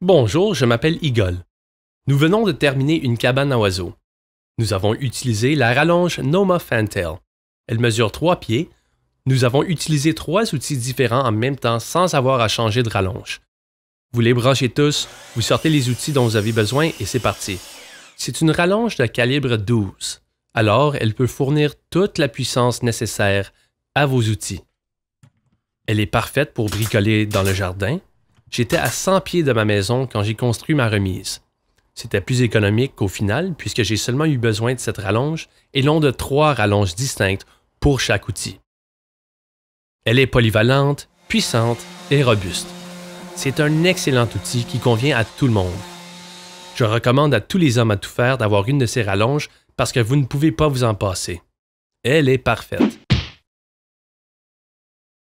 Bonjour, je m'appelle Eagle. Nous venons de terminer une cabane à oiseaux. Nous avons utilisé la rallonge Noma Fantail. Elle mesure 3 pieds. Nous avons utilisé trois outils différents en même temps sans avoir à changer de rallonge. Vous les branchez tous, vous sortez les outils dont vous avez besoin et c'est parti. C'est une rallonge de calibre 12. Alors, elle peut fournir toute la puissance nécessaire à vos outils. Elle est parfaite pour bricoler dans le jardin, J'étais à 100 pieds de ma maison quand j'ai construit ma remise. C'était plus économique qu'au final, puisque j'ai seulement eu besoin de cette rallonge et l'on de trois rallonges distinctes pour chaque outil. Elle est polyvalente, puissante et robuste. C'est un excellent outil qui convient à tout le monde. Je recommande à tous les hommes à tout faire d'avoir une de ces rallonges parce que vous ne pouvez pas vous en passer. Elle est parfaite.